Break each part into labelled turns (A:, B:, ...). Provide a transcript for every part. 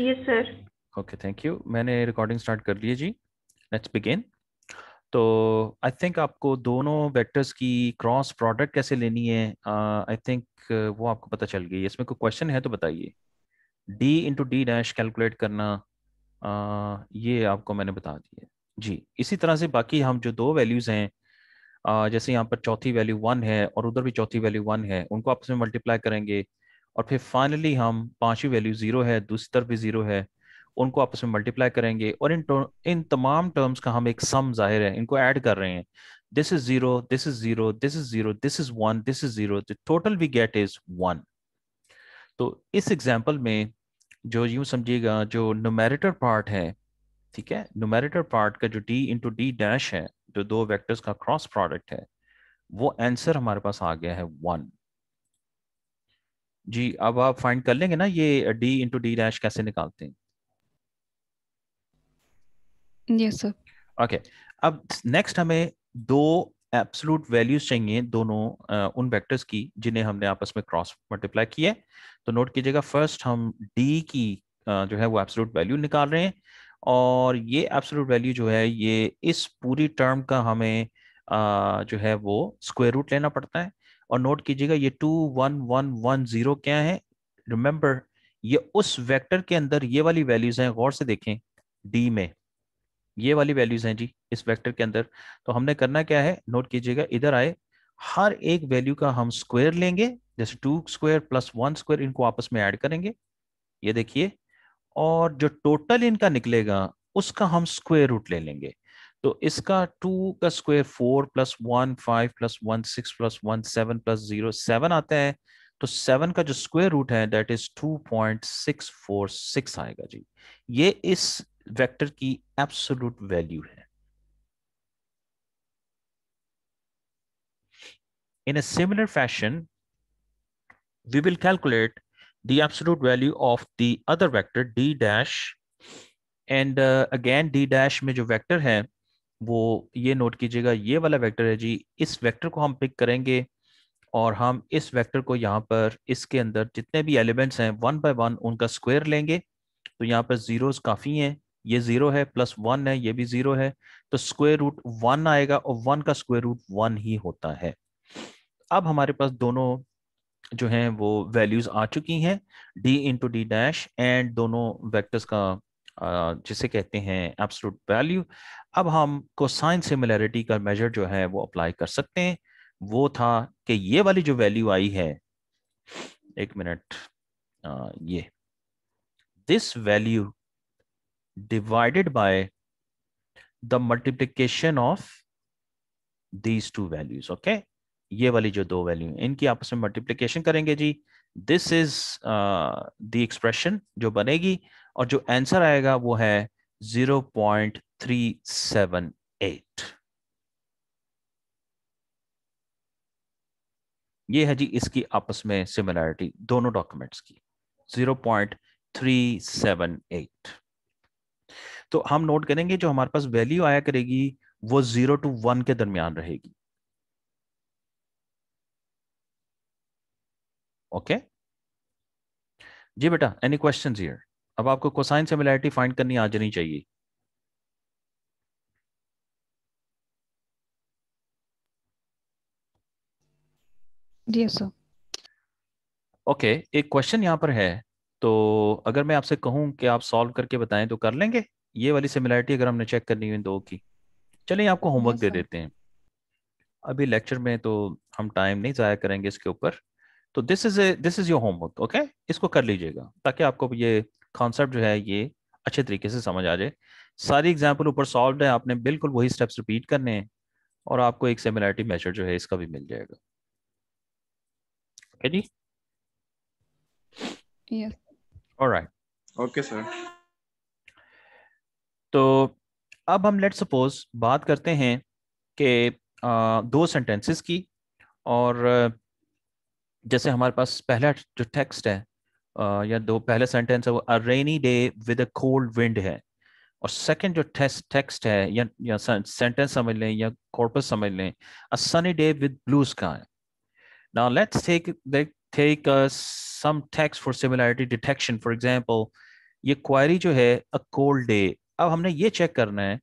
A: Yes sir
B: okay thank you मैंने recording start कर ली है जी लेट्स बिगिन तो आई थिंक आपको दोनों वेक्टर्स की क्रॉस प्रोडक्ट कैसे लेनी है आई uh, थिंक uh, वो आपको पता चल गई इसमें कोई क्वेश्चन है तो बताइए D into D dash calculate करना uh, ये आपको मैंने बता दिया जी इसी तरह से बाकी हम जो दो वैल्यूज़ हैं uh, जैसे यहाँ पर चौथी वैल्यू वन है और उधर भी चौथी वैल्यू वन है उनको आपस में मल्टीप्लाई करेंगे और फिर फाइनली हम पांचवी वैल्यू जीरो है दूसरी तरफ भी जीरो है उनको आपस में मल्टीप्लाई करेंगे और इन इन तमाम टर्म्स का हम एक सम जाहिर है इनको ऐड कर रहे हैं this is zero this is zero this is zero this is one this is zero total we get is one तो इस एग्जाम्पल में जो यूं समझिएगा जो नोमेरेटर पार्ट है ठीक है नोमेरेटर पार्ट का जो डी इंटू डी डैश है जो दो वैक्टर्स का क्रॉस प्रोडक्ट है वो आंसर हमारे पास आ गया है वन जी अब आप फाइंड कर लेंगे ना ये डी इंटू डी डैश कैसे निकालते हैं यस सर ओके अब नेक्स्ट हमें दो एब्सोलूट वैल्यूज चाहिए दोनों उन वेक्टर्स की जिन्हें हमने आपस में क्रॉस मल्टीप्लाई किया तो नोट कीजिएगा फर्स्ट हम डी की जो है वो एब्सोलूट वैल्यू निकाल रहे हैं और ये एब्सोलूट वैल्यू जो है ये इस पूरी टर्म का हमें जो है वो स्क्वायर रूट लेना पड़ता है और नोट कीजिएगा ये two one one one zero क्या है रिमेम्बर ये उस वेक्टर के अंदर ये वाली वैल्यूज हैं गौर से देखें डी में ये वाली वैल्यूज हैं जी इस वेक्टर के अंदर तो हमने करना क्या है नोट कीजिएगा इधर आए हर एक वैल्यू का हम स्क्वायर लेंगे जैसे two square plus one square इनको आपस में ऐड करेंगे ये देखिए और जो टोटल इनका निकलेगा उसका हम स्क्वायर रूट ले लेंगे तो इसका टू का square four plus one five plus one six plus one seven plus zero seven आता है तो सेवन का जो स्क्वायर रूट है that is two point six four six आएगा जी ये इस वेक्टर की एब्सोल्यूट वैल्यू है in a similar fashion we will calculate the absolute value of the other vector D dash and again D dash में जो vector है, वो ये नोट कीजिएगा ये वाला वेक्टर है जी इस वेक्टर को हम पिक करेंगे और हम इस वेक्टर को यहाँ पर इसके अंदर जितने भी एलिमेंट्स हैं वन बाय वन उनका स्क्वायर लेंगे तो यहाँ पर ज़ीरोज़ काफ़ी हैं ये ज़ीरो है प्लस वन है ये भी ज़ीरो है तो स्क्वायर रूट वन आएगा और वन का स्क्वायर रूट वन ही होता है अब हमारे पास दोनों जो हैं वो वैल्यूज़ आ चुकी हैं D into D dash and दोनों वैक्टर्स का जिसे कहते हैं एब्सोलूट वैल्यू अब हम कोसाइन सिमिलैरिटी का मेजर जो है वो अप्लाई कर सकते हैं वो था कि ये वाली जो वैल्यू आई है एक मिनट ये this value divided by the multiplication of these two values okay ये वाली जो दो वैल्यू इनकी आपस में मल्टीप्लीकेशन करेंगे जी दिस इज द एक्सप्रेशन जो बनेगी और जो आंसर आएगा वो है 0.378 ये है जी इसकी आपस में सिमिलैरिटी दोनों डॉक्यूमेंट्स की 0.378 तो हम नोट करेंगे जो हमारे पास वैल्यू आया करेगी वो जीरो टू वन के दरमियान रहेगी ओके okay? जी बेटा एनी क्वेश्चन हियर अब आपको कोसाइन सिमिलैरिटी फाइंड करनी आ जानी चाहिए ओके okay, ओके एक क्वेश्चन यहाँ पर है तो अगर मैं आपसे कहूँ कि आप सॉल्व करके बताएं तो कर लेंगे ये वाली सिमिलैरिटी अगर हमने चेक करनी हुई दो की चलिए आपको होमवर्क दे देते हैं अभी लेक्चर में तो हम टाइम नहीं ज़ाया करेंगे इसके ऊपर तो this is this is your homework okay इसको कर लीजिएगा ताकि आपको ये कॉन्सेप्ट जो है ये अच्छे तरीके से समझ आ जाए सारी एग्जाम्पल ऊपर सॉल्व है आपने बिल्कुल वही स्टेप्स रिपीट करने हैं और आपको एक सिमिलरिटी मेजर जो है इसका भी मिल जाएगा ओके जी यस ओके सर तो अब हम लेट सपोज बात करते हैं कि दो सेंटेंसेस की और जैसे हमारे पास पहला जो टेक्स्ट है या दो पहले सेंटेंस है वो a rainy day with a cold wind है और सेकंड जो टेस्ट टेक्स्ट है या या सेंटेंस समझ लें या कॉर्पस समझ लें a sunny day with blue sky now let's take take some text for similarity detection for example ये क्वायरी जो है अ कोल्ड डे अब हमने ये चेक करना है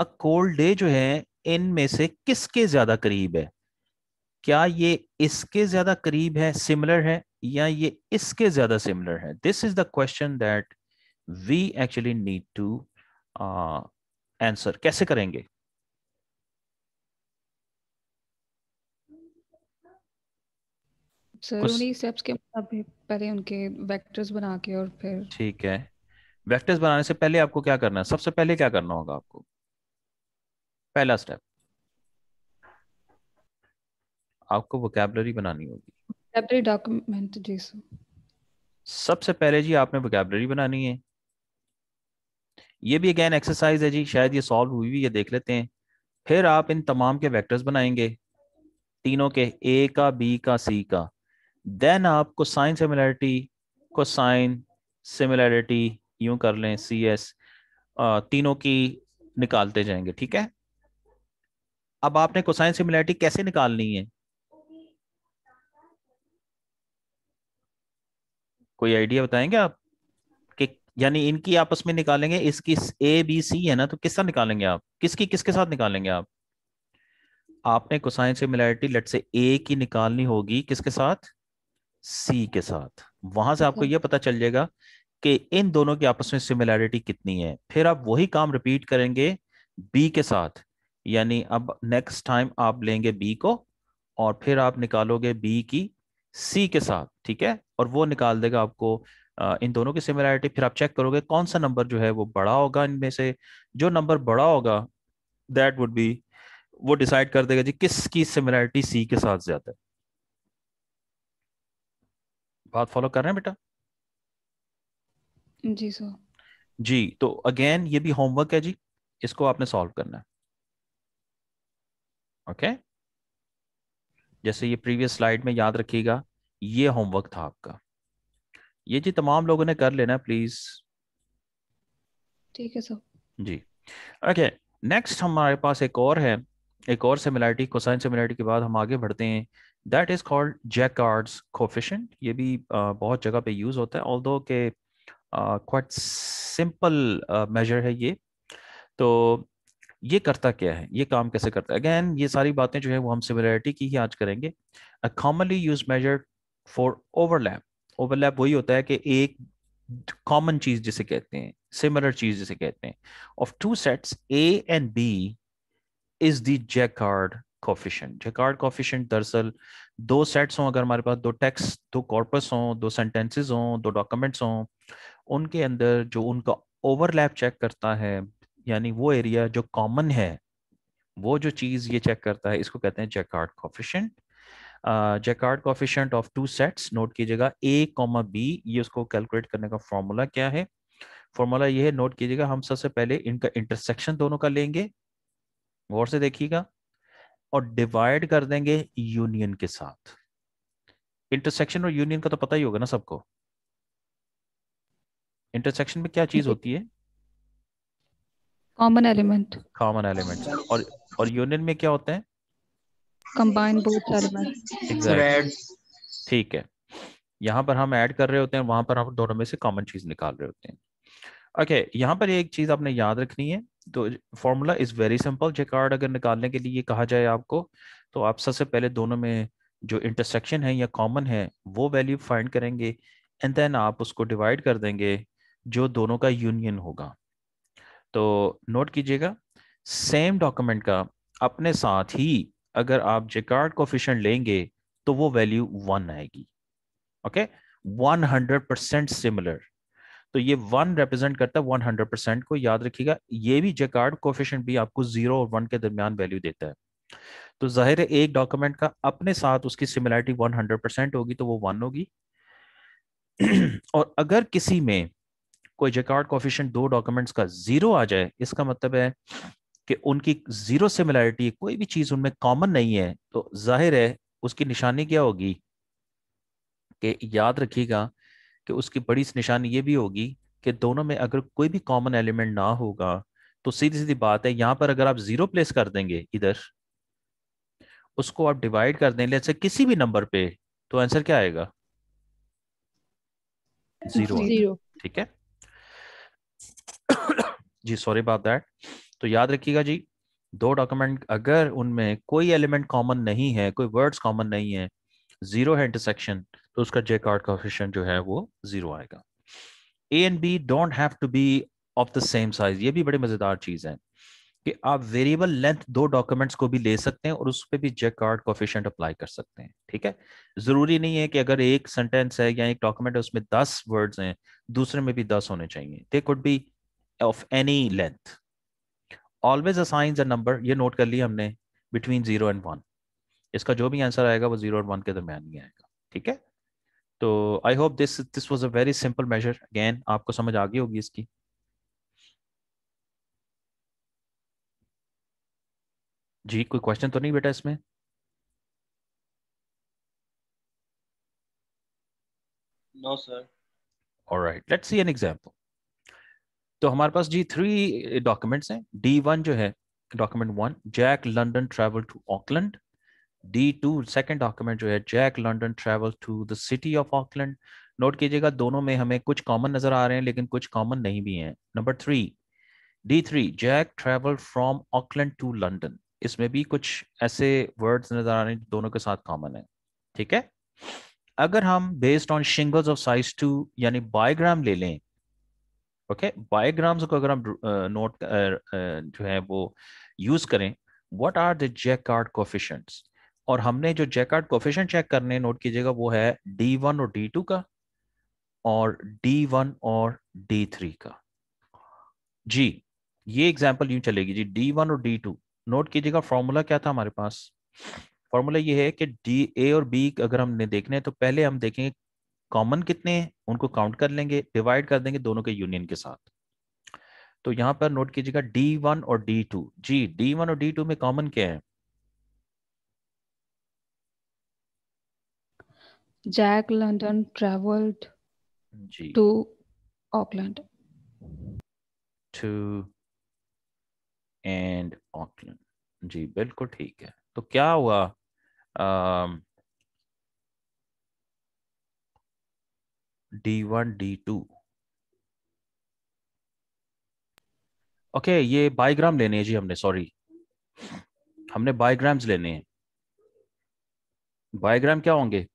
B: अ कोल्ड डे जो है इनमें से किसके ज्यादा करीब है क्या ये इसके ज्यादा करीब है सिमिलर है या ये इसके ज्यादा सिमिलर है this is the question that we actually need to answer कैसे करेंगे
A: सर उन्हीं स्टेप्स के मुताबिक पहले उनके वेक्टर्स बना के और फिर
B: ठीक है वेक्टर्स बनाने से पहले आपको क्या करना है सबसे पहले क्या करना होगा आपको पहला स्टेप आपको वोकेबलरी बनानी होगी
A: वोकैबुलरी डॉक्यूमेंट जी सर
B: सबसे पहले जी आपने वोकैबुलरी बनानी है ये भी अगेन एक्सरसाइज है जी शायद ये सॉल्व हुई भी ये देख लेते हैं फिर आप इन तमाम के वेक्टर्स बनाएंगे तीनों के ए का बी का सी का देन आपको साइन सिमिलरिटी को साइन सिमिलरिटी यूं कर लें सी एस तीनों की निकालते जाएंगे ठीक है अब आपने कोसाइन सिमिलरिटी कैसे निकालनी है कोई आइडिया बताएंगे आप कि यानी इनकी आपस में निकालेंगे इसकी ए बी सी है ना तो किसका निकालेंगे आप किसकी किसके साथ निकालेंगे आप आपने कोसाइन सिमिलैरिटी लेट से ए की निकालनी होगी किसके साथ सी के साथ वहां से आपको यह पता चल जाएगा कि इन दोनों की आपस में सिमिलैरिटी कितनी है फिर आप वही काम रिपीट करेंगे बी के साथ यानी अब नेक्स्ट टाइम आप लेंगे बी को और फिर आप निकालोगे बी की सी के साथ ठीक है और वो निकाल देगा आपको इन दोनों की सिमिलैरिटी फिर आप चेक करोगे कौन सा नंबर जो है वो बड़ा होगा इनमें से जो नंबर बड़ा होगा दैट वुड बी वो डिसाइड कर देगा जी किसकी सिमिलैरिटी सी के साथ ज्यादा है बात फॉलो कर रहे हैं बेटा जी सर जी तो अगेन ये भी होमवर्क है जी इसको आपने सॉल्व करना है ओके okay? जैसे ये प्रीवियस स्लाइड में याद रखिएगा ये होमवर्क था आपका ये जी तमाम लोगों ने कर लेना प्लीज ठीक है सर जी ओके नेक्स्ट हमारे पास एक और है एक और सिमिलैरिटी कोसाइन सिमिलैरिटी के बाद हम आगे बढ़ते हैं that is called Jac Jaccard's coefficient ये भी बहुत जगह पे यूज होता है ऑल दो के क्वाइट सिंपल मेजर है ये तो ये करता क्या है ये काम कैसे करता है अगेन ये सारी बातें जो है वो हम सिमिलैरिटी की ही आज करेंगे a commonly use measure for overlap overlap वही होता है कि एक कॉमन चीज जिसे कहते हैं सिमिलर चीज जिसे कहते हैं of two sets A and B is the Jaccard coefficient Jaccard coefficient दरअसल दो सेट्स हों अगर हमारे पास दो टेक्स्ट दो कॉर्पस हों दो सेंटेंसेस हों दो डॉक्यूमेंट्स हों उनके अंदर जो उनका ओवरलैप चेक करता है यानी वो एरिया जो कॉमन है वो जो चीज ये चेक करता है इसको कहते हैं Jaccard coefficient Jaccard coefficient of two sets note कीजिएगा ए कॉमा बी ये उसको कैलकुलेट करने का फॉर्मूला क्या है फॉर्मूला ये है नोट कीजिएगा हम सबसे पहले इनका इंटरसेक्शन दोनों का लेंगे गौर से देखिएगा और डिवाइड कर देंगे यूनियन के साथ इंटरसेक्शन और यूनियन का तो पता ही होगा ना सबको इंटरसेक्शन में क्या चीज होती है
A: कॉमन एलिमेंट
B: कॉमन एलिमेंट और और यूनियन में क्या होते हैं
A: कंबाइन बोथ
B: रेड ठीक है यहाँ पर हम ऐड कर रहे होते हैं वहां पर हम दोनों में से कॉमन चीज निकाल रहे होते हैं ओके okay, यहाँ पर एक चीज आपने याद रखनी है तो formula is very simple card अगर निकालने के लिए कहा जाए आपको तो आप सबसे पहले दोनों में जो इंटरसेक्शन है या कॉमन है वो वैल्यू फाइंड करेंगे एंड देन आप उसको डिवाइड कर देंगे जो दोनों का यूनियन होगा तो नोट कीजिएगा सेम डॉक्यूमेंट का अपने साथ ही अगर आप जेकार्ड कोफिशेंट लेंगे तो वो वैल्यू वन आएगी okay one hundred percent similar तो ये वन रिप्रेजेंट करता है वन हंड्रेड परसेंट को याद रखिएगा ये भी जेकार्ड कोफिशेंट भी आपको जीरो और वन के दरमियान वैल्यू देता है तो जाहिर है एक डॉक्यूमेंट का अपने साथ उसकी सिमिलरिटी वन हंड्रेड परसेंट होगी तो वो वन होगी और अगर किसी में कोई जेकार्ड कोफिशेंट दो डॉक्यूमेंट्स का जीरो आ जाए इसका मतलब है कि उनकी जीरो सिमिलैरिटी कोई भी चीज उनमें कॉमन नहीं है तो जाहिर है उसकी निशानी क्या होगी कि याद रखिएगा कि उसकी बड़ी निशानी ये भी होगी कि दोनों में अगर कोई भी कॉमन एलिमेंट ना होगा तो सीधी सीधी बात है यहां पर अगर आप जीरो प्लेस कर देंगे इधर उसको आप डिवाइड कर देंगे से किसी भी नंबर पे तो आंसर क्या आएगा जीरो ठीक है जी सॉरी बात दैट तो याद रखिएगा जी दो डॉक्यूमेंट अगर उनमें कोई एलिमेंट कॉमन नहीं है कोई वर्ड्स कॉमन नहीं है जीरो है इंटरसेक्शन तो उसका जे कार्ड कॉफिशन जो है वो जीरो आएगा A and B don't have to be of the same size ये भी बड़ी मजेदार चीज है कि आप वेरिएबल लेंथ दो डॉक्यूमेंट्स को भी ले सकते हैं और उस पर भी जे कार्ड कोफिशेंट अप्लाई कर सकते हैं ठीक है जरूरी नहीं है कि अगर एक सेंटेंस है या एक डॉक्यूमेंट है उसमें दस वर्ड्स हैं दूसरे में भी दस होने चाहिए they could be of any length always assigns a number ये नोट कर लिया हमने बिटवीन जीरो एंड वन इसका जो भी आंसर आएगा वो जीरो और वन के दरमियान ही आएगा ठीक है तो I hope this this was a very simple measure again आपको समझ आ गई होगी इसकी जी कोई क्वेश्चन तो नहीं बेटा इसमें no sir alright let's see an example तो हमारे पास जी थ्री डॉक्यूमेंट्स eh, हैं डी वन जो है document one Jack London travel to Auckland D two second document जो है Jack London travel to the city of Auckland note कीजिएगा दोनों में हमें कुछ कॉमन नजर आ रहे हैं लेकिन कुछ कॉमन नहीं भी हैं number three D three Jack travel from Auckland to London इसमें भी कुछ ऐसे वर्ड्स नजर आ रहे हैं दोनों के साथ कॉमन है ठीक है अगर हम based on shingles of size two यानी बायोग्राम ले लें ओके बायोग्राम्स को अगर हम नोट जो है वो यूज करें what are the Jaccard coefficients और हमने जो जैक कार्ड कोफिशेंट चेक करने नोट कीजिएगा वो है डी वन और डी टू का और डी वन और डी थ्री का जी ये एग्जाम्पल यूं चलेगी जी डी वन और डी टू नोट कीजिएगा फॉर्मूला क्या था हमारे पास फॉर्मूला ये है कि डी ए और बी अगर हमने देखने हैं तो पहले हम देखेंगे कॉमन कितने हैं उनको काउंट कर लेंगे डिवाइड कर देंगे दोनों के यूनियन के साथ तो यहां पर नोट कीजिएगा डी वन और डी टू जी डी वन और डी टू में कॉमन क्या है
A: जैक लंदन ट्रेवल्ड जी to Auckland
B: to and Auckland जी बिल्कुल ठीक है तो क्या हुआ D one D two okay ये बायोग्राम लेने हैं जी हमने सॉरी हमने बायोग्राम्स लेने हैं बायोग्राम क्या होंगे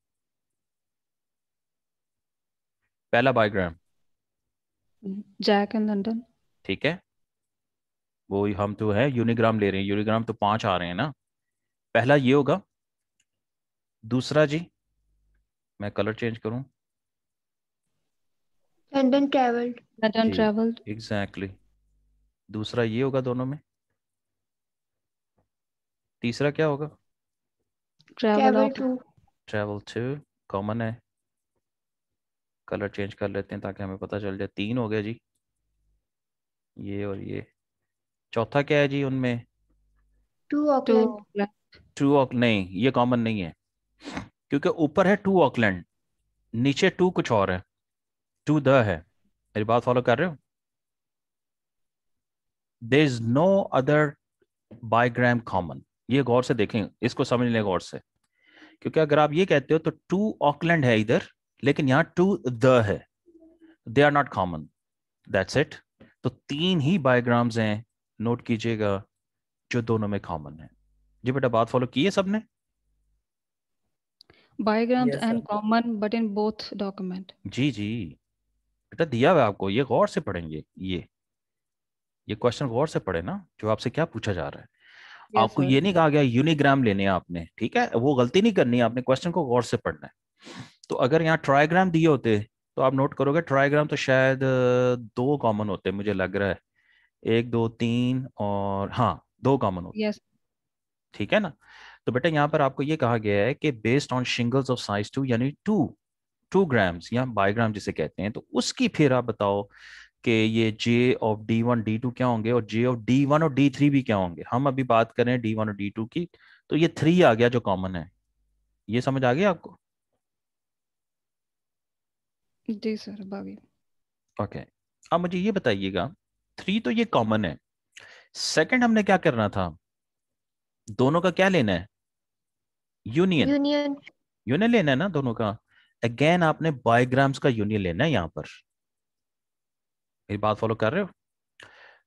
B: पहला बायोग्राम
A: जैक एंड लंडन
B: ठीक है वो हम तो है यूनिग्राम ले रहे हैं यूनिग्राम तो पांच आ रहे हैं ना पहला ये होगा दूसरा जी मैं कलर चेंज करूं
A: London travelled London travelled
B: exactly दूसरा ये होगा दोनों में तीसरा क्या होगा
A: travel to
B: travel to common है कलर चेंज कर लेते हैं ताकि हमें पता चल जाए तीन हो गया जी ये और ये चौथा क्या है जी उनमें
A: टू ऑकलैंड
B: टू ऑक नहीं ये कॉमन नहीं है क्योंकि ऊपर है टू ऑकलैंड नीचे टू कुछ और है टू द है मेरी बात फॉलो कर रहे हो there is no other bigram common ये गौर से देखें इसको समझ लें गौर से क्योंकि अगर आप ये कहते हो तो टू ऑकलैंड है इधर लेकिन यहां टू द है they are not common that's it तो तीन ही बायोग्राम्स हैं नोट कीजिएगा जो दोनों में कॉमन है जी बेटा बात फॉलो की है सबने
A: bigrams and common but in both document
B: जी जी बेटा दिया हुआ आपको ये गौर से पढ़ेंगे ये ये क्वेश्चन गौर से पढ़े ना जो आपसे क्या पूछा जा रहा
A: है आपको ये
B: नहीं कहा गया यूनिग्राम लेने आपने ठीक है वो गलती नहीं करनी आपने क्वेश्चन को गौर से पढ़ना है तो अगर यहाँ ट्राइग्राम दिए होते तो आप नोट करोगे ट्राइग्राम तो शायद दो कॉमन होते मुझे लग रहा है एक दो तीन और हाँ दो कॉमन होते ठीक है ना तो बेटा यहाँ पर आपको ये कहा गया है कि based on shingles of size two यानी टू टू ग्राम्स या बाईग्राम जिसे कहते हैं तो उसकी फिर आप बताओ कि ये J of D one D two क्या होंगे और जे ऑफ डी वन और डी थ्री भी क्या होंगे हम अभी बात करें डी वन और डी टू की तो ये थ्री आ गया जो कॉमन है ये समझ आ गया आपको
A: जी सर
B: ओके अब मुझे ये बताइएगा थ्री तो ये कॉमन है सेकंड हमने क्या करना था दोनों का क्या लेना है यूनियन यूनियन यूनियन लेना है ना दोनों का अगेन आपने बायोग्राम्स का यूनियन लेना है यहां पर मेरी बात फॉलो कर रहे हो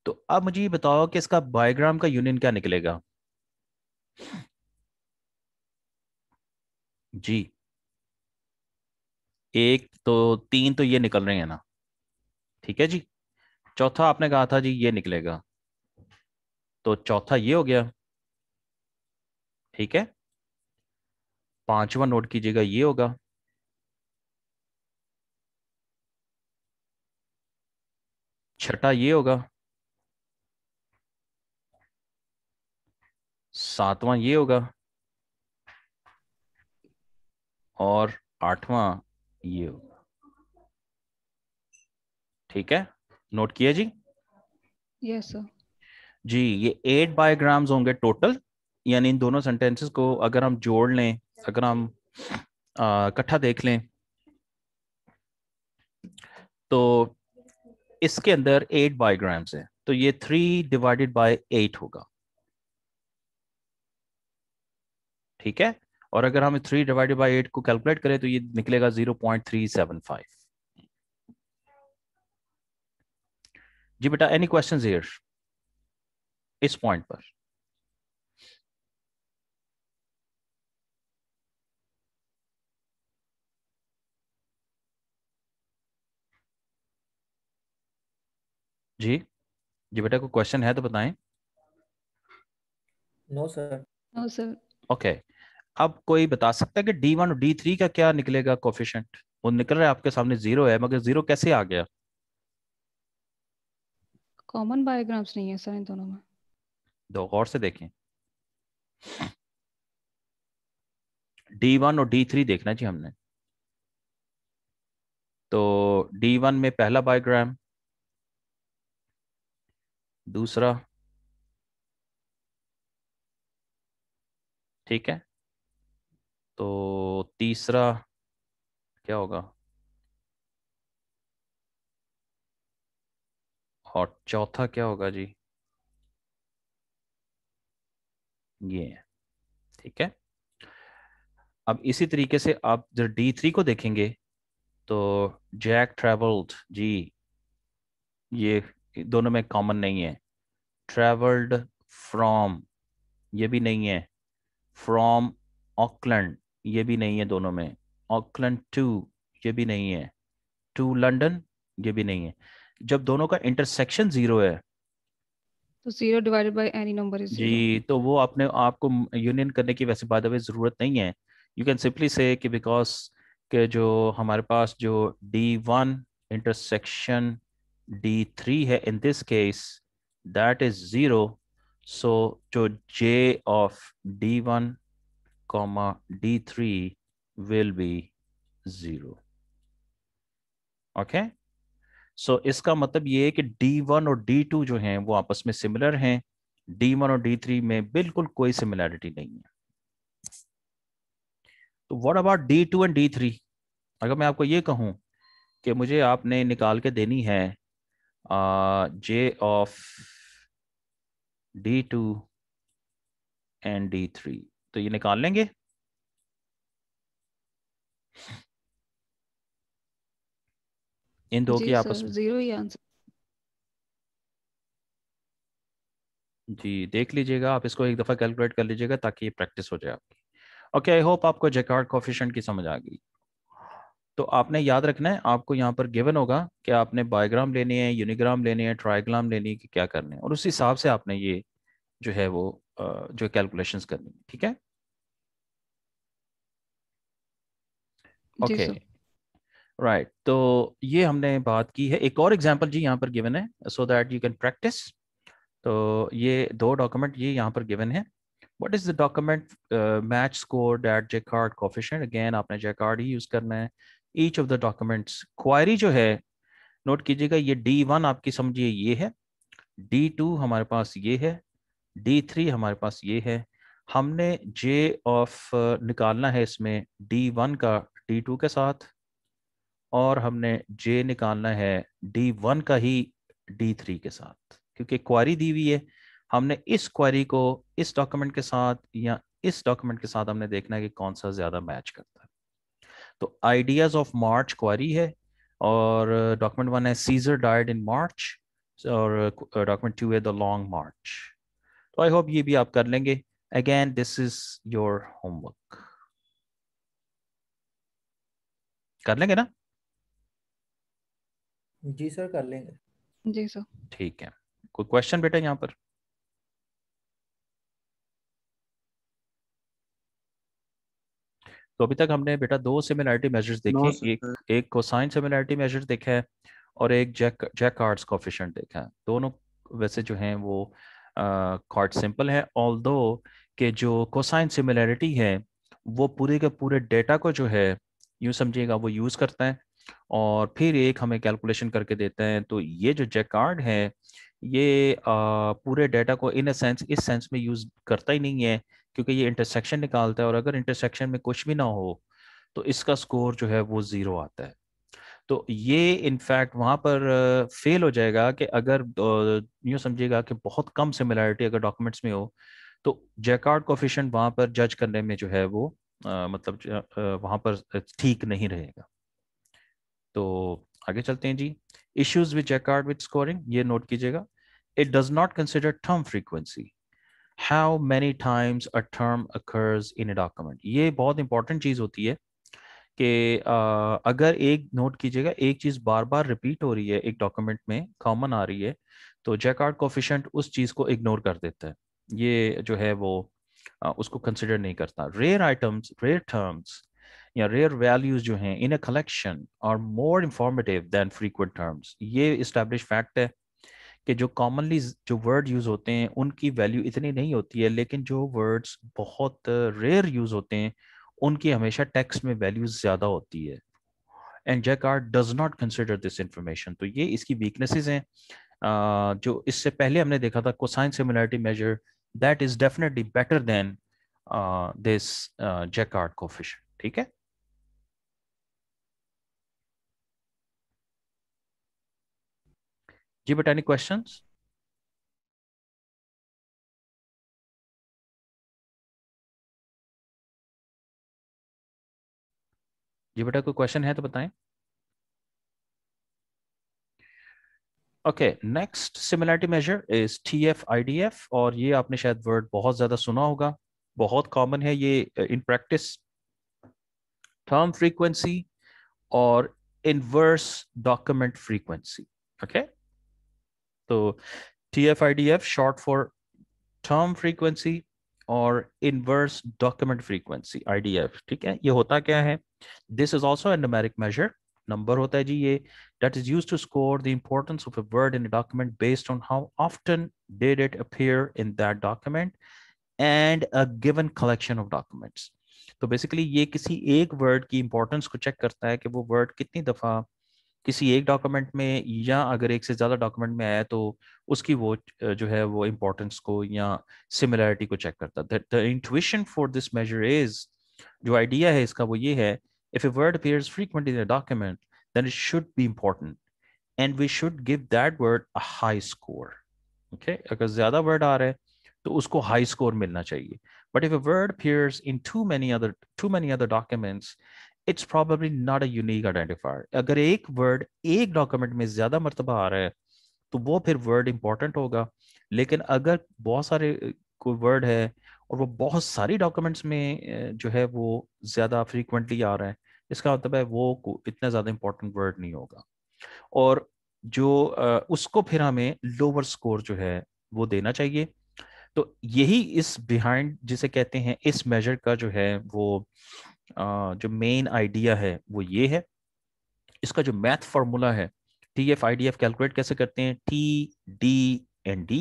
B: तो अब मुझे ये बताओ कि इसका बायोग्राम का यूनियन क्या निकलेगा जी एक तो तीन तो ये निकल रहे हैं ना ठीक है जी चौथा आपने कहा था जी ये निकलेगा तो चौथा ये हो गया ठीक है पांचवा नोट कीजिएगा ये होगा छठा ये होगा सातवां ये होगा और आठवां ये होगा ठीक है नोट किया जी यस yes, सर जी ये एट बायोग्राम्स होंगे टोटल यानी इन दोनों सेंटेंसेस को अगर हम जोड़ लें अगर हम इकट्ठा देख लें तो इसके अंदर एट बायोग्राम्स हैं तो ये थ्री डिवाइडेड बाय एट होगा ठीक है और अगर हम थ्री डिवाइडेड बाई एट को कैलकुलेट करें तो ये निकलेगा zero point three seven five जी बेटा एनी क्वेश्चन हियर इस पॉइंट पर जी जी बेटा कोई क्वेश्चन है तो बताएं
A: no sir no sir
B: okay अब कोई बता सकता है कि डी वन और डी थ्री का क्या निकलेगा कोफिशेंट वो निकल रहा है आपके सामने जीरो है मगर जीरो कैसे आ गया
A: कॉमन बायोग्राम्स नहीं है सर इन दोनों में
B: दो और से देखें डी वन और डी थ्री देखना जी हमने तो डी वन में पहला बायोग्राम दूसरा ठीक है तो तीसरा क्या होगा और चौथा क्या होगा जी ये ठीक है अब इसी तरीके से आप जब डी थ्री को देखेंगे तो जैक ट्रेवल्ड जी ये दोनों में कॉमन नहीं है ट्रेवल्ड फ्रॉम ये भी नहीं है फ्रॉम ऑकलैंड ये भी नहीं है दोनों में ऑकलैंड टू ये भी नहीं है टू लंडन ये भी नहीं है जब दोनों का इंटरसेक्शन जीरो है
A: तो zero divided by any number is
B: जी तो वो अपने आपको यूनियन करने की वैसे बाद में जरूरत नहीं है यू कैन सिंपली से कि बिकॉज के जो हमारे पास जो डी वन इंटरसेक्शन d3 है in this case that is zero so जो j one d1 D three will be zero okay so इसका मतलब ये है कि d1 और d2 जो हैं वो आपस में सिमिलर हैं d1 और d3 में बिल्कुल कोई सिमिलैरिटी नहीं है तो what about d2 and d3 अगर मैं आपको ये कहूं कि मुझे आपने निकाल के देनी है uh, J of D2 and D3 तो ये निकाल लेंगे इन दो की आपस में जीरो जी देख लीजिएगा आप इसको एक दफ़ा कैलकुलेट कर लीजिएगा ताकि ये प्रैक्टिस हो जाए आपकी ओके आई होप आपको जेकार्ड कोफिशेंट की समझ आ गई तो आपने याद रखना है आपको यहाँ पर गिवन होगा कि आपने बायोग्राम लेने हैं यूनिग्राम लेने हैं ट्राइग्राम लेनी है कि क्या करने है और उस हिसाब से आपने ये जो है वो जो कैलकुलेशंस करनी है ठीक है ओके राइट तो ये हमने बात की है एक और एग्जांपल जी यहाँ पर गिवन है so that you can practice तो ये दो डॉक्यूमेंट ये यहाँ पर गिवन है what is the document match score that Jaccard coefficient again आपने जेकार्ड ही यूज करना है each of the documents query जो है नोट कीजिएगा ये डी वन आपकी समझिए ये है डी टू हमारे पास ये है डी थ्री हमारे पास ये है हमने जे ऑफ uh, निकालना है इसमें डी वन का डी टू के साथ और हमने जे निकालना है डी वन का ही डी थ्री के साथ क्योंकि क्वारी दी हुई है हमने इस क्वारी को इस डॉक्यूमेंट के साथ या इस डॉक्यूमेंट के साथ हमने देखना है कि कौन सा ज़्यादा मैच करता है तो आइडियाज ऑफ मार्च क्वारी है और डॉक्यूमेंट uh, वन है सीजर डाइड इन मार्च और डॉक्यूमेंट uh, टू है द लॉन्ग मार्च तो आई होप ये भी आप कर लेंगे again this is your homework कर लेंगे ना जी सर कर लेंगे जी सर ठीक है कोई क्वेश्चन बेटा यहाँ पर तो अभी तक हमने बेटा दो सिमिलैरिटी मेजर्स देखे no, एक एक कोसाइन सिमिलैरिटी मेजर देखा है और एक जैक जैक आर्ट्स कॉफिशेंट देखा है दोनों वैसे जो हैं वो कार्ड सिंपल है ऑल दो के जो कोसाइन सिमिलैरिटी है वो पूरे के पूरे डेटा को जो है यूँ समझिएगा वो यूज़ करता है और फिर एक हमें कैलकुलेशन करके देते हैं तो ये जो जैक कार्ड है ये आ, पूरे डाटा को इन अ सेंस इस सेंस में यूज़ करता ही नहीं है क्योंकि ये इंटरसेक्शन निकालता है और अगर इंटरसेक्शन में कुछ भी ना हो तो इसका स्कोर जो है वो ज़ीरो आता है तो ये इनफैक्ट वहाँ पर फेल हो जाएगा कि अगर यूँ समझिएगा कि बहुत कम सिमिलैरिटी अगर डॉक्यूमेंट्स में हो तो जैकार्ड कोफिशेंट वहाँ पर जज करने में जो है वो आ, मतलब वहां वहाँ पर ठीक नहीं रहेगा तो आगे चलते हैं जी issues which accord with scoring ये नोट कीजिएगा it does not consider term frequency how many times a term occurs in a document ये बहुत इंपॉर्टेंट चीज़ होती है कि अगर एक नोट कीजिएगा एक चीज़ बार बार रिपीट हो रही है एक डॉक्यूमेंट में कॉमन आ रही है तो जैकार्ड कोफिशेंट उस चीज़ को इग्नोर कर देता है ये जो है वो आ, उसको कंसिडर नहीं करता रेयर आइटम्स रेयर टर्म्स या रेयर वैल्यूज जो हैं इन ए कलेक्शन और more informative than frequent terms ये इस्टेब्लिश फैक्ट है कि जो कॉमनली जो वर्ड यूज़ होते हैं उनकी वैल्यू इतनी नहीं होती है लेकिन जो वर्ड्स बहुत रेयर यूज़ होते हैं उनकी हमेशा टेक्स्ट में वैल्यूज ज़्यादा होती है and Jaccard does not consider this information तो ये इसकी वीकनेसेस हैं जो इससे पहले हमने देखा था cosine similarity measure that is definitely better than this Jaccard coefficient ठीक है जी
A: बट एनी क्वेश्चन जी बेटा
B: कोई क्वेश्चन है तो बताएं okay next similarity measure is T F I D F और ये आपने शायद वर्ड बहुत ज़्यादा सुना होगा बहुत कॉमन है ये इन प्रैक्टिस टर्म फ्रीक्वेंसी और इनवर्स डॉक्यूमेंट फ्रीक्वेंसी ओके तो T F I D F short for term frequency और inverse document frequency I D F ठीक है ये होता क्या है this is also a numeric measure number होता है जी ये that is use to score the importance of a word in document based on how often did it appear in that document and a given collection of documents तो basically ये किसी एक word की importance को check करता है कि वो वर्ड कितनी दफा किसी एक डॉक्यूमेंट में या अगर एक से ज़्यादा डॉक्यूमेंट में आया तो उसकी वो जो है वो इम्पोर्टेंस को या सिमिलैरिटी को चेक करता that the intuition for this measure is जो आइडिया है इसका वो ये है if a word appears frequent in document then it should be important and we should give that word a high score okay अगर ज़्यादा word आ रहा है तो उसको हाई स्कोर मिलना चाहिए but if a word appears in too many other too many other documents it's probably not a unique identifier अगर एक वर्ड एक डॉक्यूमेंट में ज्यादा मरतबा आ रहा है तो वो फिर वर्ड इंपॉर्टेंट होगा लेकिन अगर बहुत सारे कोई वर्ड है और वो बहुत सारी डॉक्यूमेंट्स में जो है वो ज्यादा फ्रीक्वेंटली आ रहा है इसका मतलब है वो इतना ज्यादा इंपॉर्टेंट वर्ड नहीं होगा और जो उसको फिर हमें लोअर स्कोर जो है वो देना चाहिए तो यही इस बिहाइंड जिसे कहते हैं इस मेजर का जो है वो जो मेन आइडिया है वो ये है इसका जो मैथ फॉर्मूला है T F I D F calculate कैसे करते हैं T D and D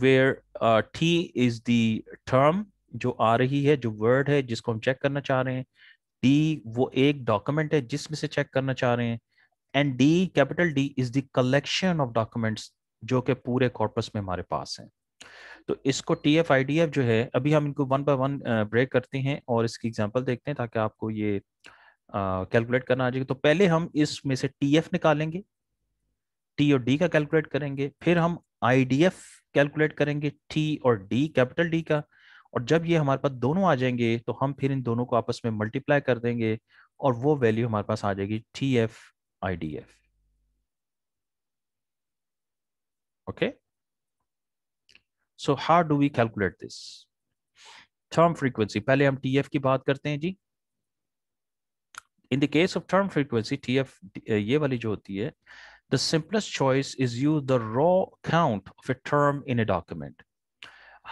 B: where T is the term जो आ रही है जो वर्ड है जिसको हम चेक करना चाह रहे हैं डी वो एक डॉक्यूमेंट है जिसमें से चेक करना चाह रहे हैं and D capital D is the collection of documents जो कि पूरे कॉर्पस में हमारे पास है तो इसको T F I D F जो है अभी हम इनको वन बाय वन ब्रेक करते हैं और इसकी एग्जाम्पल देखते हैं ताकि आपको ये कैलकुलेट करना आ जाएगा तो पहले हम इसमें से टी एफ निकालेंगे टी और डी का कैलकुलेट करेंगे फिर हम आई डी एफ कैलकुलेट करेंगे टी और डी कैपिटल डी का और जब ये हमारे पास दोनों आ जाएंगे तो हम फिर इन दोनों को आपस में मल्टीप्लाई कर देंगे और वो वैल्यू हमारे पास आ जाएगी T F I D F okay okay? So how do we calculate this term frequency पहले हम टी एफ की बात करते हैं जी in the case of term frequency T F ये वाली जो होती है the simplest choice is use the raw count of a term in a document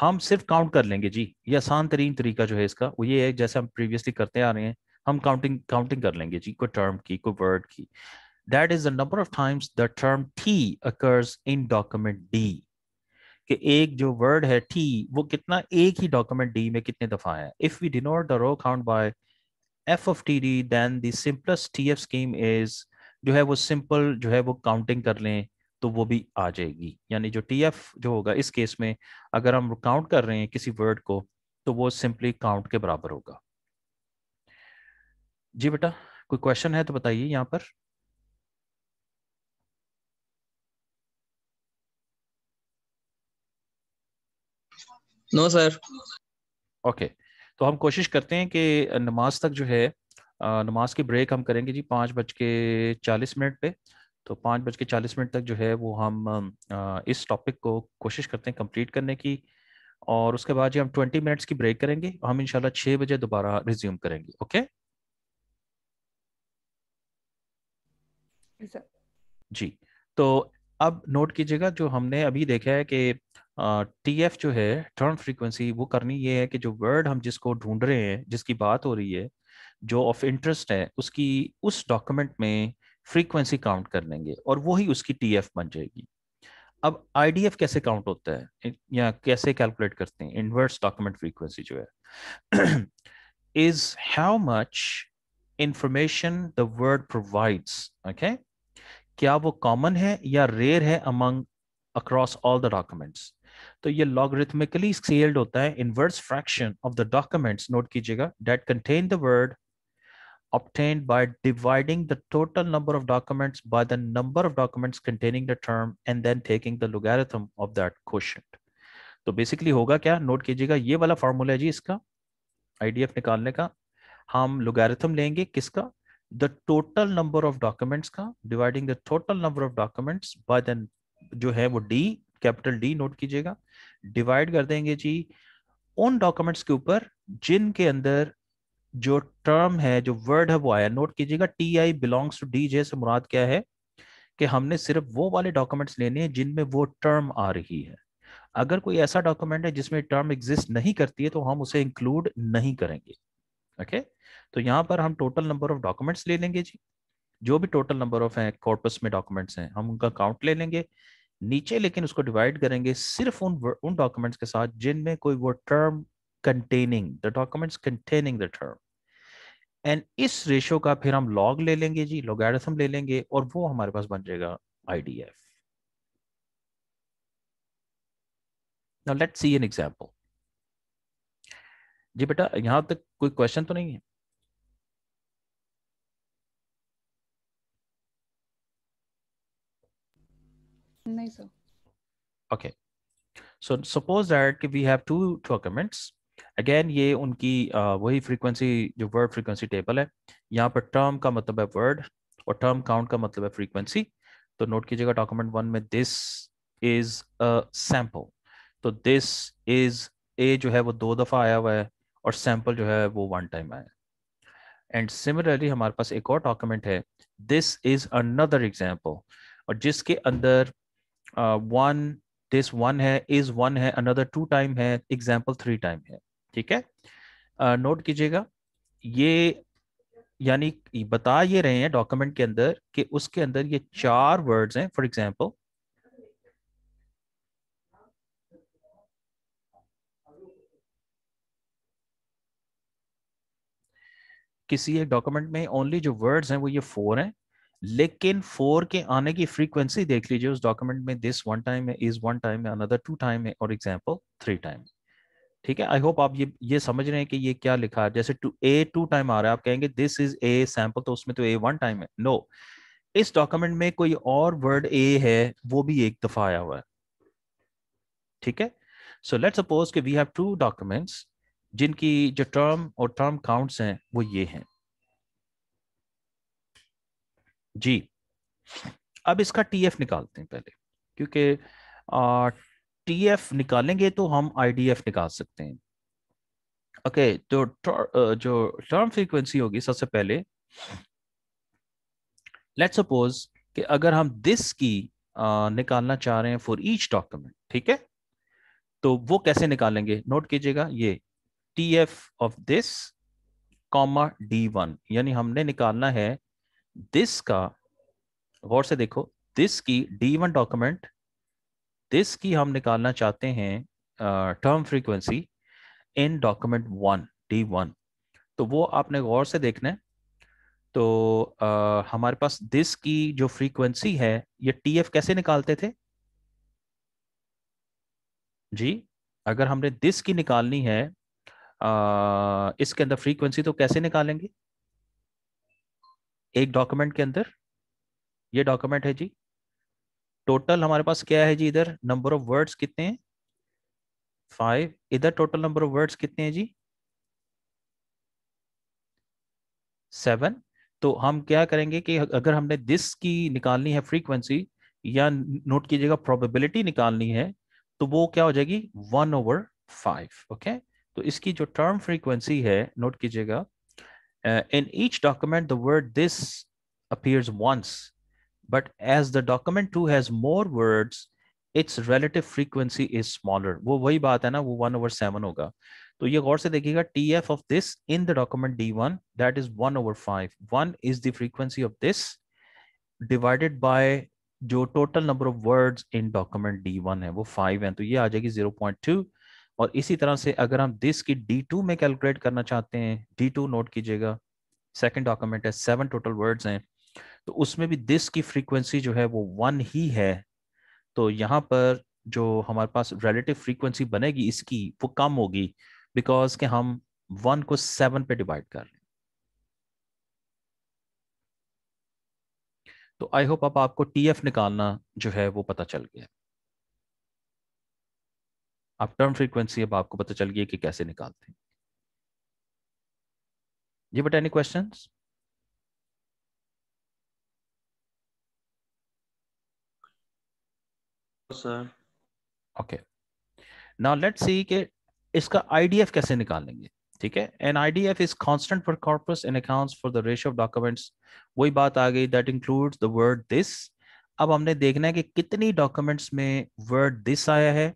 B: हम सिर्फ काउंट कर लेंगे जी ये आसान तरीन तरीका जो है इसका वो ये है जैसे हम प्रीवियसली करते आ रहे हैं हम काउंटिंग काउंटिंग कर लेंगे जी कोई टर्म की कोई वर्ड की that is the number of times the term t occurs in document d कि एक जो वर्ड है टी वो कितना एक ही डॉक्यूमेंट डी में कितने दफा है if we denote the raw count by f of t d then the T F scheme is जो है वो सिंपल जो है वो काउंटिंग कर लें तो वो भी आ जाएगी यानी जो टी एफ जो होगा इस केस में अगर हम काउंट कर रहे हैं किसी वर्ड को तो वो सिंपली काउंट के बराबर होगा जी बेटा कोई क्वेश्चन है तो बताइए यहाँ पर नो सर ओके तो हम कोशिश करते हैं कि नमाज तक जो है नमाज की ब्रेक हम करेंगे जी पाँच बज के चालीस मिनट पे तो पाँच बज के चालीस मिनट तक जो है वो हम इस टॉपिक को कोशिश करते हैं कंप्लीट करने की और उसके बाद जी हम ट्वेंटी मिनट्स की ब्रेक करेंगे हम इनशाला छः बजे दोबारा रिज्यूम करेंगे ओके जी तो अब नोट कीजिएगा जो हमने अभी देखा है कि टी एफ जो है टर्न फ्रीक्वेंसी वो करनी ये है कि जो वर्ड हम जिसको ढूंढ रहे हैं जिसकी बात हो रही है जो ऑफ इंटरेस्ट है उसकी उस डॉक्यूमेंट में फ्रीक्वेंसी काउंट कर लेंगे और वही उसकी टी एफ बन जाएगी अब आई डी एफ कैसे काउंट होता है या कैसे कैलकुलेट करते हैं इनवर्स डॉक्यूमेंट फ्रीक्वेंसी जो है is how much information the word provides okay क्या वो कॉमन है या रेयर है among across all the documents तो ये लॉगरिथमिकली स्केल्ड होता है inverse fraction of the documents note कीजिएगा that contain the word obtain by dividing the total number of documents by the number of documents containing the term and then taking the logarithm of that quotient. तो basically होगा क्या note कीजिएगा ये वाला formula है जी इसका IDF निकालने का हम लोगारिथम लेंगे किसका the total number of documents का dividing the total number of documents by then जो है वो डी कैपिटल डी नोट कीजिएगा डिवाइड कर देंगे जी उन डॉक्यूमेंट्स के ऊपर जिनके अंदर जो टर्म है जो वर्ड है वो आया नोट कीजिएगा t i belongs to d j से मुराद क्या है कि हमने सिर्फ वो वाले डॉक्यूमेंट्स लेने हैं जिनमें वो टर्म आ रही है अगर कोई ऐसा डॉक्यूमेंट है जिसमें टर्म एग्जिस्ट नहीं करती है तो हम उसे इंक्लूड नहीं करेंगे ओके तो यहाँ पर हम टोटल नंबर ऑफ डॉक्यूमेंट्स ले लेंगे जी जो भी टोटल नंबर ऑफ है कॉर्पस में डॉक्यूमेंट्स हैं हम उनका काउंट ले लेंगे नीचे लेकिन उसको डिवाइड करेंगे सिर्फ उन उन डॉक्यूमेंट्स के साथ जिनमें कोई वो term containing the documents containing the term and इस रेशो का फिर हम लॉग ले लेंगे जी लोगारिथम ले लेंगे और वो हमारे पास बन जाएगा IDF now let's see an example जी बेटा यहां तक कोई क्वेश्चन तो नहीं है and nicer. Okay. So suppose that we have two documents. Again ये उनकी uh, वही फ्रीक्वेंसी जो वर्ड फ्रीक्वेंसी टेबल है यहाँ पर टर्म का मतलब है वर्ड और टर्म काउंट का मतलब है फ्रीक्वेंसी तो नोट कीजिएगा डॉक्यूमेंट वन में दिस इज अ सैंपल तो दिस इज ए जो है वो दो दफ़ा आया हुआ है और सैंपल जो है वो वन टाइम आया एंड सिमिलरली हमारे पास एक और डॉक्यूमेंट है दिस इज अनदर एग्जाम्पल और जिसके अंदर वन दिस वन है इज वन है अनदर टू टाइम है एग्जाम्पल थ्री टाइम है ठीक है नोट uh, कीजिएगा ये यानी बता ये रहे हैं डॉक्यूमेंट के अंदर कि उसके अंदर ये चार वर्ड्स हैं फॉर एग्जाम्पल किसी एक डॉक्यूमेंट में ओनली जो वर्ड्स हैं वो ये फोर हैं लेकिन फोर के आने की फ्रीक्वेंसी देख लीजिए उस डॉक्यूमेंट में दिस वन टाइम है इज वन टाइम है अनदर टू टाइम है और एग्जाम्पल थ्री टाइम ठीक है आई होप आप ये ये समझ रहे हैं कि ये क्या लिखा है जैसे टू ए टू टाइम आ रहा है आप कहेंगे दिस इज ए सैंपल तो उसमें तो ए वन टाइम है नो no. इस डॉक्यूमेंट में कोई और वर्ड ए है वो भी एक दफा आया हुआ है ठीक है सो लेट सपोज कि वी हैव टू डॉक्यूमेंट्स जिनकी जो टर्म और टर्म काउंट्स हैं वो ये हैं जी अब इसका टीएफ निकालते हैं पहले क्योंकि टीएफ निकालेंगे तो हम आईडीएफ निकाल सकते हैं ओके तो जो टर्म फ्रीक्वेंसी होगी सबसे पहले लेट सपोज कि अगर हम दिस की निकालना चाह रहे हैं फॉर ईच डॉक्यूमेंट ठीक है तो वो कैसे निकालेंगे नोट कीजिएगा ये T F of this comma d one यानी हमने निकालना है दिस का गौर से देखो दिस की डी वन डॉक्यूमेंट दिस की हम निकालना चाहते हैं term frequency in document one d one तो वो आपने गौर से देखना है तो uh, हमारे पास दिस की जो फ्रीक्वेंसी है ये टी एफ कैसे निकालते थे जी अगर हमने दिस की निकालनी है आ, इसके अंदर फ्रीक्वेंसी तो कैसे निकालेंगे एक डॉक्यूमेंट के अंदर ये डॉक्यूमेंट है जी टोटल हमारे पास क्या है जी इधर नंबर ऑफ वर्ड्स कितने हैं फाइव इधर टोटल नंबर ऑफ वर्ड्स कितने हैं जी सेवन तो हम क्या करेंगे कि अगर हमने दिस की निकालनी है फ्रीक्वेंसी या नोट कीजिएगा प्रोबेबिलिटी निकालनी है तो वो क्या हो जाएगी वन ओवर फाइव ओके तो इसकी जो टर्म फ्रीक्वेंसी है नोट कीजिएगा Uh, in each document the word this appears once but as the document 2 has more words its relative frequency is smaller wo wahi baat hai na wo 1 over 7 hoga to ye gaur se dekhiyega tf of this in the document d1 that is 1 over 5 1 is the frequency of this divided by jo total number of words in document d1 hai wo 5 hai to ye aa jayegi 0.2 और इसी तरह से अगर हम this की D two में calculate करना चाहते हैं डी टू नोट कीजिएगा सेकेंड डॉक्यूमेंट है सेवन टोटल वर्ड्स हैं तो उसमें भी दिस की फ्रीक्वेंसी जो है वो वन ही है तो यहाँ पर जो हमारे पास रिलेटिव फ्रीक्वेंसी बनेगी इसकी वो कम होगी बिकॉज के हम वन को सेवन पे डिवाइड कर रहे हैं तो आई होप अब आप आपको टी एफ निकालना जो है वो पता चल गया अब टर्म फ्रीक्वेंसी अब आपको पता चल गया कि कैसे निकालते हैं जी but any question okay now let see के इसका आईडीएफ कैसे निकालेंगे ठीक है an I D F is constant for corpus in accounts for the ratio of documents वही बात आ गई that includes the word this अब हमने देखना है कि कितनी डॉक्यूमेंट्स में वर्ड दिस आया है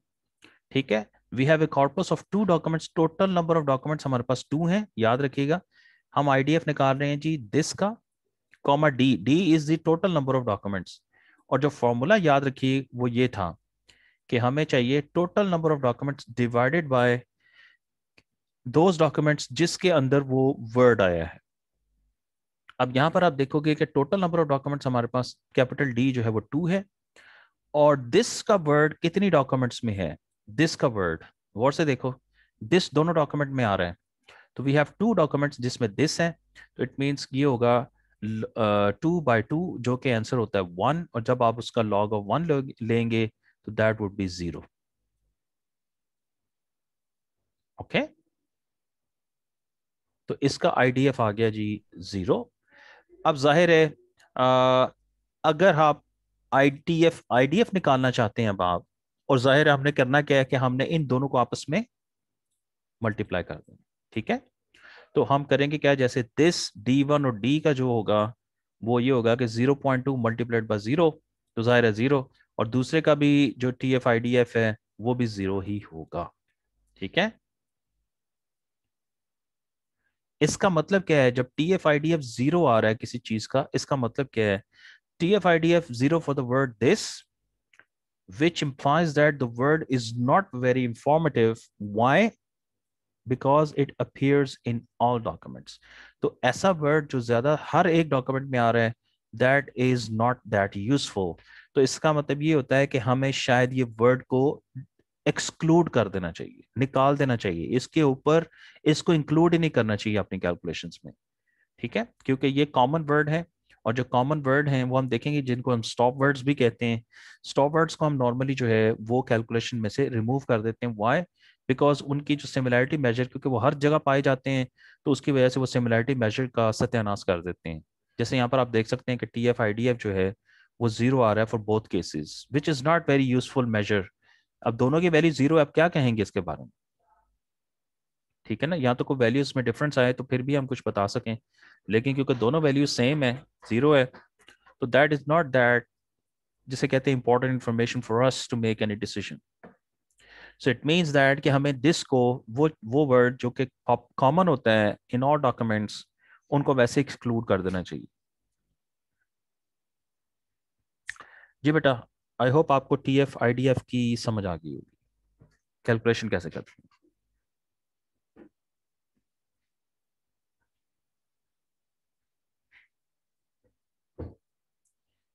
B: ठीक है we have a corpus of two documents total number of documents हमारे पास टू हैं याद रखिएगा हम आईडीएफ निकाल रहे हैं जी दिस का comma D D is the total number of documents और जो फॉर्मूला याद रखिए वो ये था कि हमें चाहिए total number of documents divided by those documents जिसके अंदर वो वर्ड आया है अब यहां पर आप देखोगे कि टोटल नंबर ऑफ डॉक्यूमेंट्स हमारे पास कैपिटल डी जो है वो टू है और दिस का वर्ड कितनी डॉक्यूमेंट्स में है दिस का वर्ड गौर से देखो दिस दोनों डॉक्यूमेंट में आ रहे हैं तो वी हैव टू डॉक्यूमेंट्स जिसमें दिस है तो इट मीन्स ये होगा टू बाई टू जो कि आंसर होता है वन और जब आप उसका लॉग ऑफ वन लेंगे तो that would be zero okay तो इसका आईडीएफ आ गया जी जीरो अब जाहिर है आ, अगर आप आईडीएफ आईडीएफ निकालना चाहते हैं अब आप और जाहिर है हमने करना क्या है कि हमने इन दोनों को आपस में मल्टीप्लाई कर देना ठीक है तो हम करेंगे क्या जैसे दिस डी वन और डी का जो होगा वो ये होगा कि zero point two multiplied by zero तो जाहिर है जीरो और दूसरे का भी जो T F I D F है वो भी जीरो ही होगा ठीक है इसका मतलब क्या है जब T F I D F zero आ रहा है किसी चीज का इसका मतलब क्या है T F I D F zero for the word this which implies that the word is not very informative. Why? Because it appears in all documents. तो ऐसा वर्ड जो ज्यादा हर एक डॉक्यूमेंट में आ रहा है that is not that useful तो इसका मतलब ये होता है कि हमें शायद ये वर्ड को एक्सक्लूड कर देना चाहिए निकाल देना चाहिए इसके ऊपर इसको इंक्लूड ही नहीं करना चाहिए अपनी कैलकुलेशंस में ठीक है क्योंकि ये कॉमन वर्ड है और जो कॉमन वर्ड हैं वो हम देखेंगे जिनको हम स्टॉप वर्ड्स भी कहते हैं स्टॉप वर्ड्स को हम नॉर्मली जो है वो कैलकुलेशन में से रिमूव कर देते हैं वाई बिकॉज उनकी जो सिमिलैरिटी मेजर क्योंकि वो हर जगह पाए जाते हैं तो उसकी वजह से वो सिमिलैरिटी मेजर का सत्यानाश कर देते हैं जैसे यहाँ पर आप देख सकते हैं कि T F I D F जो है वो जीरो आ रहा है for both cases which is not very useful measure अब दोनों की वैल्यू जीरो आप क्या कहेंगे इसके बारे में ठीक है ना या तो कोई वैल्यूज में डिफरेंस आए तो फिर भी हम कुछ बता सकें लेकिन क्योंकि दोनों वैल्यू सेम है जीरो है तो दैट इज नॉट दैट जिसे कहते हैं important information for us to make any decision so it means that कि हमें दिस को वो वो वर्ड जो कि कॉमन होता है इन और डॉक्यूमेंट्स उनको वैसे एक्सक्लूड कर देना चाहिए जी बेटा आई होप आपको T F I D F की समझ आ गई होगी कैलकुलेशन कैसे करते हैं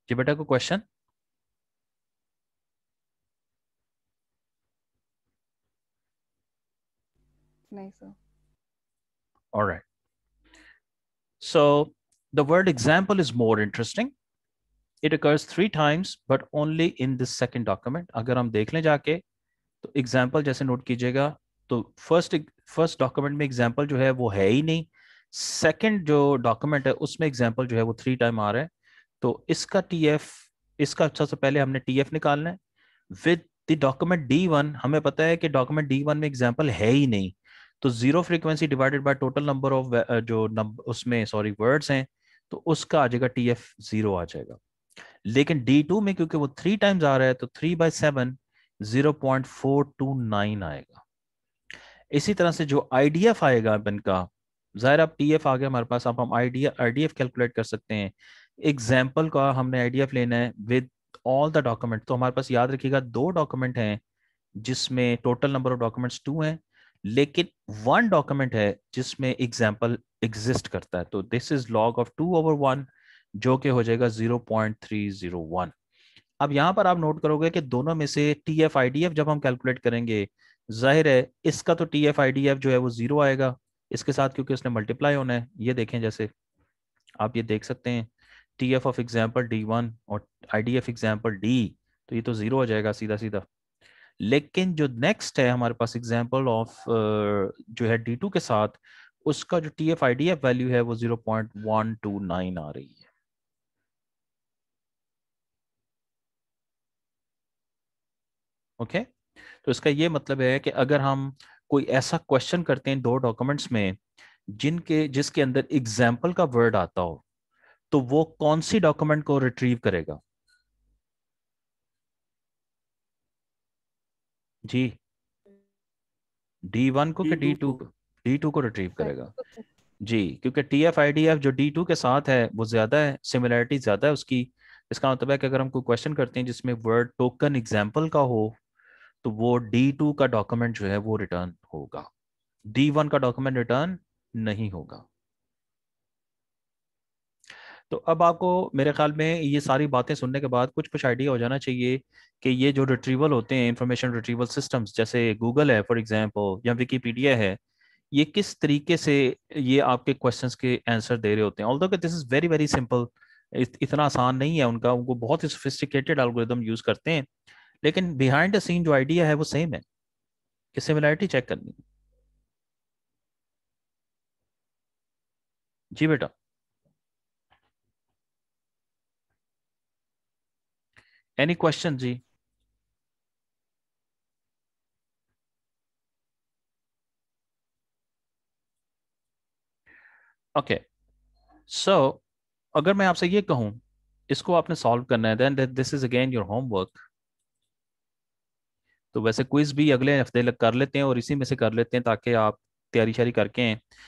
B: जी बेटा को question all right so the word example is more interesting it occurs three times but only in the second document अगर हम dekh le jaake to example जैसे note kijiyega तो first first document में example जो है वो है ही नहीं second जो document है उसमें example जो है वो three time आ raha hai तो इसका एफ इसका अच्छा से पहले हमने टी एफ निकालना है with the document d one हमें पता है कि डॉक्यूमेंट डी वन में एग्जाम्पल है ही नहीं तो zero frequency divided by total number of जो नंबर उसमें सॉरी वर्ड्स हैं तो उसका आ जाएगा टी एफ जीरो आ जाएगा लेकिन डी टू में क्योंकि वो थ्री टाइम्स आ रहा है तो three by seven zero point four two nine आएगा इसी तरह से जो आई डी एफ आएगा इनका जाहिर आप टी एफ आ गया हमारे पास आप हम I D I D F calculate कर सकते हैं एग्जाम्पल का हमने आइडिया लेना है विद ऑल द डॉक्यूमेंट तो हमारे पास याद रखिएगा दो डॉक्यूमेंट हैं जिसमें total number of documents two हैं लेकिन वन डॉक्यूमेंट है जिसमें एग्जाम्पल एग्जिस्ट करता है तो this is log of two over one जो कि हो जाएगा zero point three zero one अब यहाँ पर आप नोट करोगे कि दोनों में से T F I D F जब हम कैलकुलेट करेंगे जाहिर है इसका तो T F I D F जो है वो जीरो आएगा इसके साथ क्योंकि उसने मल्टीप्लाई होना है ये देखें जैसे आप ये देख सकते हैं T F of example d one और I D F example d तो ये तो जीरो हो जाएगा सीधा सीधा लेकिन जो नेक्स्ट है हमारे पास एग्जाम्पल ऑफ जो है डी टू के साथ उसका जो T F I D F value है वो zero point one two nine आ रही है ओके okay? तो इसका ये मतलब है कि अगर हम कोई ऐसा क्वेश्चन करते हैं दो डॉक्यूमेंट्स में जिनके जिसके अंदर एग्जाम्पल का वर्ड आता हो तो वो कौन सी डॉक्यूमेंट को रिट्रीव करेगा जी डी वन को डी टू को डी टू को रिट्रीव करेगा जी क्योंकि T F I D F जो डी टू के साथ है वो ज्यादा है सिमिलैरिटी ज्यादा है उसकी इसका मतलब है कि अगर हम कोई क्वेश्चन करते हैं जिसमें वर्ड टोकन एग्जाम्पल का हो तो वो डी टू का डॉक्यूमेंट जो है वो रिटर्न होगा डी वन का डॉक्यूमेंट रिटर्न नहीं होगा तो अब आपको मेरे ख्याल में ये सारी बातें सुनने के बाद कुछ कुछ आइडिया हो जाना चाहिए कि ये जो रिट्रीवल होते हैं इंफॉर्मेशन रिट्रीवल सिस्टम्स जैसे गूगल है फॉर एग्जांपल या विकीपीडिया है ये किस तरीके से ये आपके क्वेश्चंस के आंसर दे रहे होते हैं ऑल्दो कि this is very very simple इतना आसान नहीं है उनका उनको बहुत ही सोफिस्टिकेटेड एल्गोरिदम यूज़ करते हैं लेकिन बिहाइंड द सीन जो आइडिया है वो सेम है कि सिमिलैरिटी चेक करनी जी बेटा एनी क्वेश्चन जी ओके सो अगर मैं आपसे ये कहूं इसको आपने सॉल्व करना है then this is again your homework तो वैसे क्विज भी अगले हफ्ते कर लेते हैं और इसी में से कर लेते हैं ताकि आप तैयारी शारी करके